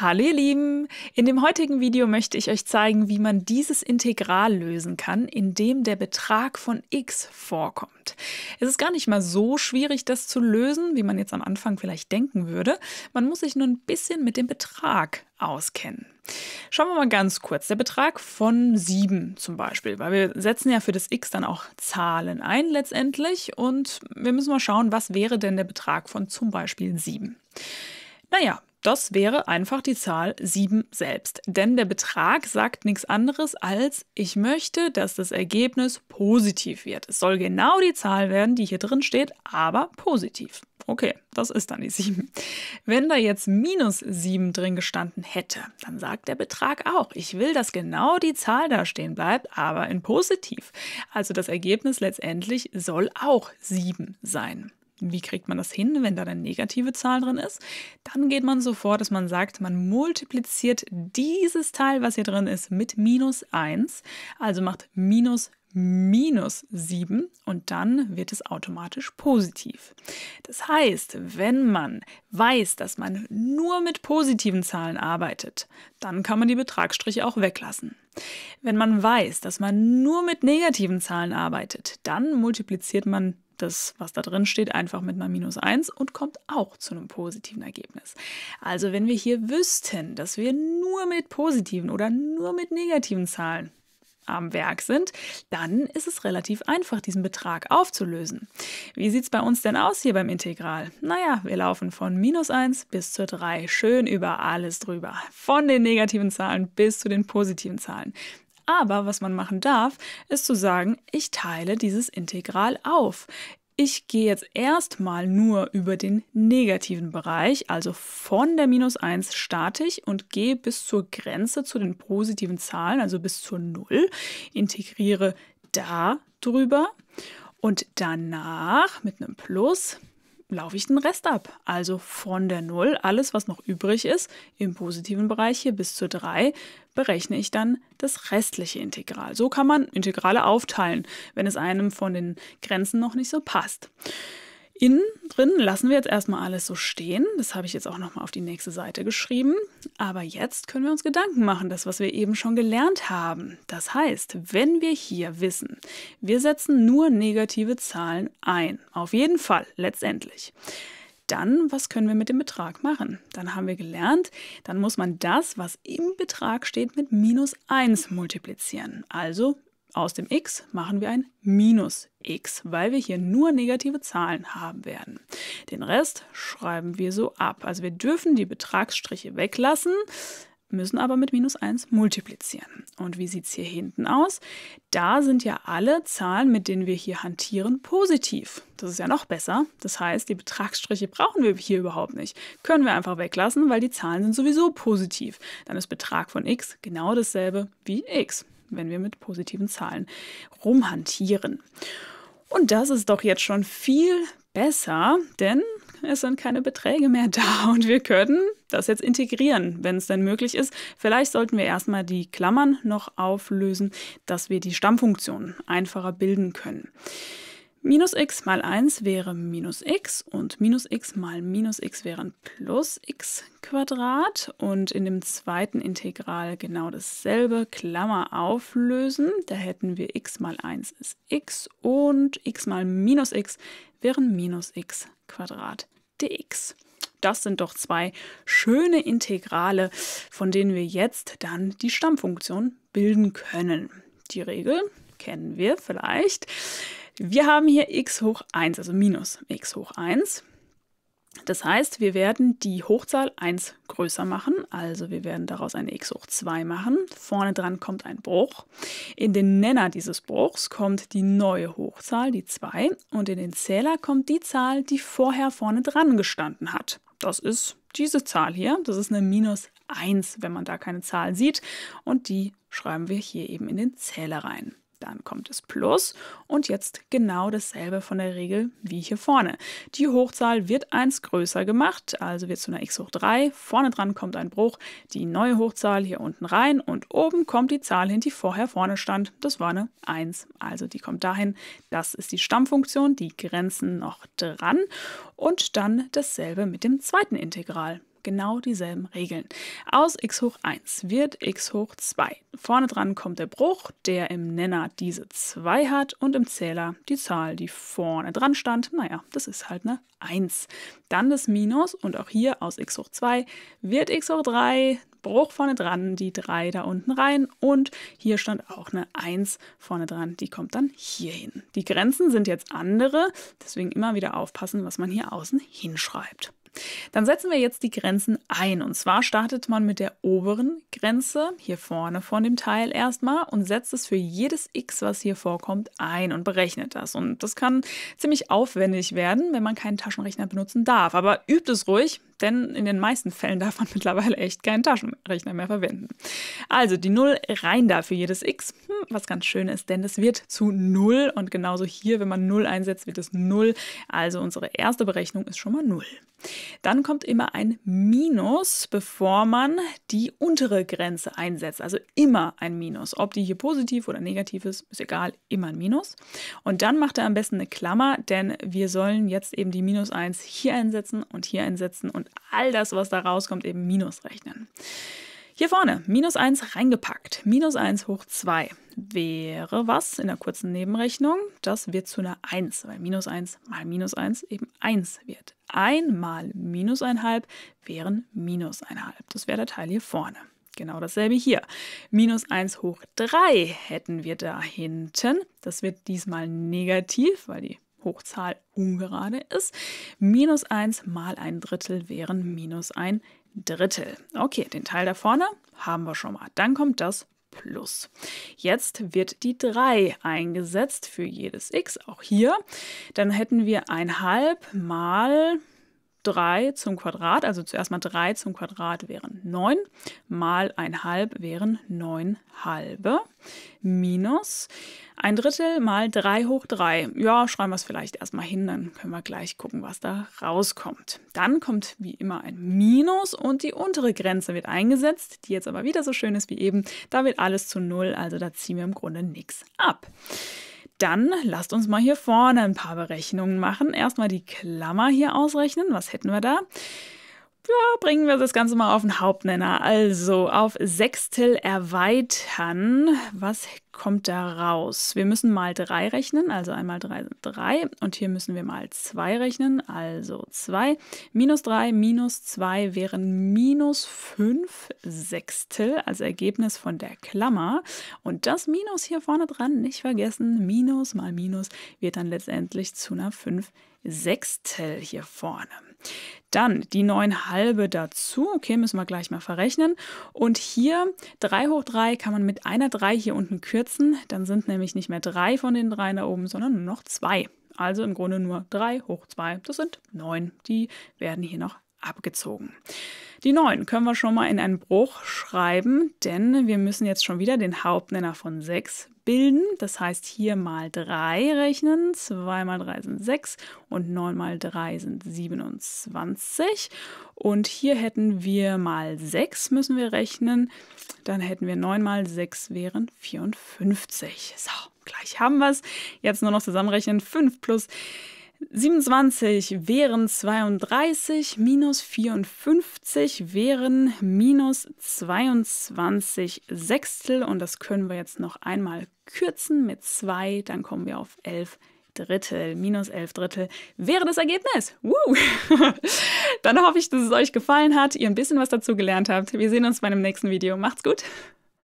Hallo ihr Lieben! In dem heutigen Video möchte ich euch zeigen, wie man dieses Integral lösen kann, in dem der Betrag von x vorkommt. Es ist gar nicht mal so schwierig, das zu lösen, wie man jetzt am Anfang vielleicht denken würde. Man muss sich nur ein bisschen mit dem Betrag auskennen. Schauen wir mal ganz kurz. Der Betrag von 7 zum Beispiel, weil wir setzen ja für das x dann auch Zahlen ein letztendlich und wir müssen mal schauen, was wäre denn der Betrag von zum Beispiel 7. Naja, das wäre einfach die Zahl 7 selbst. Denn der Betrag sagt nichts anderes als, ich möchte, dass das Ergebnis positiv wird. Es soll genau die Zahl werden, die hier drin steht, aber positiv. Okay, das ist dann die 7. Wenn da jetzt minus 7 drin gestanden hätte, dann sagt der Betrag auch, ich will, dass genau die Zahl da stehen bleibt, aber in positiv. Also das Ergebnis letztendlich soll auch 7 sein. Wie kriegt man das hin, wenn da eine negative Zahl drin ist? Dann geht man so vor, dass man sagt, man multipliziert dieses Teil, was hier drin ist, mit minus 1, also macht minus minus 7 und dann wird es automatisch positiv. Das heißt, wenn man weiß, dass man nur mit positiven Zahlen arbeitet, dann kann man die Betragsstriche auch weglassen. Wenn man weiß, dass man nur mit negativen Zahlen arbeitet, dann multipliziert man das, was da drin steht, einfach mit einer Minus 1 und kommt auch zu einem positiven Ergebnis. Also wenn wir hier wüssten, dass wir nur mit positiven oder nur mit negativen Zahlen am Werk sind, dann ist es relativ einfach, diesen Betrag aufzulösen. Wie sieht es bei uns denn aus hier beim Integral? Naja, wir laufen von minus 1 bis zur 3 schön über alles drüber. Von den negativen Zahlen bis zu den positiven Zahlen. Aber was man machen darf, ist zu sagen, ich teile dieses Integral auf. Ich gehe jetzt erstmal nur über den negativen Bereich, also von der minus 1 statisch und gehe bis zur Grenze zu den positiven Zahlen, also bis zur 0, integriere da drüber und danach mit einem Plus laufe ich den Rest ab. Also von der 0, alles was noch übrig ist, im positiven Bereich hier bis zur 3, berechne ich dann das restliche Integral. So kann man Integrale aufteilen, wenn es einem von den Grenzen noch nicht so passt innen drin lassen wir jetzt erstmal alles so stehen. Das habe ich jetzt auch nochmal auf die nächste Seite geschrieben. Aber jetzt können wir uns Gedanken machen, das, was wir eben schon gelernt haben. Das heißt, wenn wir hier wissen, wir setzen nur negative Zahlen ein. Auf jeden Fall, letztendlich dann, was können wir mit dem Betrag machen? Dann haben wir gelernt, dann muss man das, was im Betrag steht, mit minus 1 multiplizieren, also aus dem x machen wir ein Minus x, weil wir hier nur negative Zahlen haben werden. Den Rest schreiben wir so ab. Also wir dürfen die Betragsstriche weglassen, müssen aber mit minus 1 multiplizieren. Und wie sieht es hier hinten aus? Da sind ja alle Zahlen, mit denen wir hier hantieren, positiv. Das ist ja noch besser. Das heißt, die Betragsstriche brauchen wir hier überhaupt nicht. Können wir einfach weglassen, weil die Zahlen sind sowieso positiv. Dann ist Betrag von x genau dasselbe wie x wenn wir mit positiven Zahlen rumhantieren. Und das ist doch jetzt schon viel besser, denn es sind keine Beträge mehr da und wir können das jetzt integrieren, wenn es denn möglich ist. Vielleicht sollten wir erstmal die Klammern noch auflösen, dass wir die Stammfunktion einfacher bilden können. Minus x mal 1 wäre minus x und minus x mal minus x wären plus x Quadrat und in dem zweiten Integral genau dasselbe, Klammer auflösen, da hätten wir x mal 1 ist x und x mal minus x wären minus x Quadrat dx. Das sind doch zwei schöne Integrale, von denen wir jetzt dann die Stammfunktion bilden können. Die Regel kennen wir vielleicht. Wir haben hier x hoch 1, also minus x hoch 1. Das heißt, wir werden die Hochzahl 1 größer machen, also wir werden daraus eine x hoch 2 machen. Vorne dran kommt ein Bruch. In den Nenner dieses Bruchs kommt die neue Hochzahl, die 2, und in den Zähler kommt die Zahl, die vorher vorne dran gestanden hat. Das ist diese Zahl hier, das ist eine minus 1, wenn man da keine Zahl sieht, und die schreiben wir hier eben in den Zähler rein dann kommt das Plus und jetzt genau dasselbe von der Regel wie hier vorne. Die Hochzahl wird 1 größer gemacht, also wird zu einer x hoch 3, vorne dran kommt ein Bruch, die neue Hochzahl hier unten rein und oben kommt die Zahl hin, die vorher vorne stand, das war eine 1, also die kommt dahin, das ist die Stammfunktion, die Grenzen noch dran und dann dasselbe mit dem zweiten Integral genau dieselben Regeln. Aus x hoch 1 wird x hoch 2. Vorne dran kommt der Bruch, der im Nenner diese 2 hat und im Zähler die Zahl, die vorne dran stand. Naja, das ist halt eine 1. Dann das Minus und auch hier aus x hoch 2 wird x hoch 3. Bruch vorne dran, die 3 da unten rein und hier stand auch eine 1 vorne dran, die kommt dann hier hin. Die Grenzen sind jetzt andere, deswegen immer wieder aufpassen, was man hier außen hinschreibt. Dann setzen wir jetzt die Grenzen ein. Und zwar startet man mit der oberen Grenze, hier vorne von dem Teil erstmal, und setzt es für jedes x, was hier vorkommt, ein und berechnet das. Und das kann ziemlich aufwendig werden, wenn man keinen Taschenrechner benutzen darf. Aber übt es ruhig, denn in den meisten Fällen darf man mittlerweile echt keinen Taschenrechner mehr verwenden. Also die 0 rein da für jedes x, hm, was ganz schön ist, denn es wird zu 0 und genauso hier, wenn man 0 einsetzt, wird es 0. Also unsere erste Berechnung ist schon mal 0. Dann kommt immer ein Minus, bevor man die untere Grenze einsetzt. Also immer ein Minus. Ob die hier positiv oder negativ ist, ist egal, immer ein Minus. Und dann macht er am besten eine Klammer, denn wir sollen jetzt eben die Minus 1 hier einsetzen und hier einsetzen und all das, was da rauskommt, eben minus rechnen. Hier vorne, minus 1 reingepackt. Minus 1 hoch 2 wäre was in der kurzen Nebenrechnung? Das wird zu einer 1, weil minus 1 mal minus 1 eben 1 wird. 1 mal minus 1,5 wären minus 1,5. Das wäre der Teil hier vorne. Genau dasselbe hier. Minus 1 hoch 3 hätten wir da hinten. Das wird diesmal negativ, weil die Hochzahl ungerade ist. Minus 1 mal ein Drittel wären minus ein Drittel. Okay, den Teil da vorne haben wir schon mal. Dann kommt das Plus. Jetzt wird die 3 eingesetzt für jedes x, auch hier. Dann hätten wir ein halb mal 3 zum Quadrat, also zuerst mal 3 zum Quadrat wären 9, mal ein halb wären 9 halbe, minus ein Drittel mal 3 hoch 3. Ja, schreiben wir es vielleicht erstmal hin, dann können wir gleich gucken, was da rauskommt. Dann kommt wie immer ein Minus und die untere Grenze wird eingesetzt, die jetzt aber wieder so schön ist wie eben. Da wird alles zu 0, also da ziehen wir im Grunde nichts ab. Dann lasst uns mal hier vorne ein paar Berechnungen machen. Erstmal die Klammer hier ausrechnen. Was hätten wir da? ja, bringen wir das Ganze mal auf den Hauptnenner. Also auf Sechstel erweitern. Was kommt da raus? Wir müssen mal 3 rechnen, also einmal 3 sind 3 und hier müssen wir mal 2 rechnen, also 2. Minus 3 minus 2 wären minus 5 Sechstel als Ergebnis von der Klammer. Und das Minus hier vorne dran, nicht vergessen, Minus mal Minus wird dann letztendlich zu einer 5 Sechstel. Sechstel hier vorne. Dann die 9 halbe dazu. Okay, müssen wir gleich mal verrechnen. Und hier 3 hoch 3 kann man mit einer 3 hier unten kürzen. Dann sind nämlich nicht mehr 3 von den 3 da oben, sondern nur noch 2. Also im Grunde nur 3 hoch 2. Das sind 9. Die werden hier noch abgezogen. Die 9 können wir schon mal in einen Bruch schreiben, denn wir müssen jetzt schon wieder den Hauptnenner von 6 bilden. Das heißt, hier mal 3 rechnen. 2 mal 3 sind 6 und 9 mal 3 sind 27. Und hier hätten wir mal 6 müssen wir rechnen. Dann hätten wir 9 mal 6 wären 54. So, gleich haben wir es. Jetzt nur noch zusammenrechnen. 5 plus 27 wären 32 minus 54 wären minus 22 Sechstel und das können wir jetzt noch einmal kürzen mit 2, dann kommen wir auf 11 Drittel. Minus 11 Drittel wäre das Ergebnis. Woo! dann hoffe ich, dass es euch gefallen hat, ihr ein bisschen was dazu gelernt habt. Wir sehen uns bei einem nächsten Video. Macht's gut!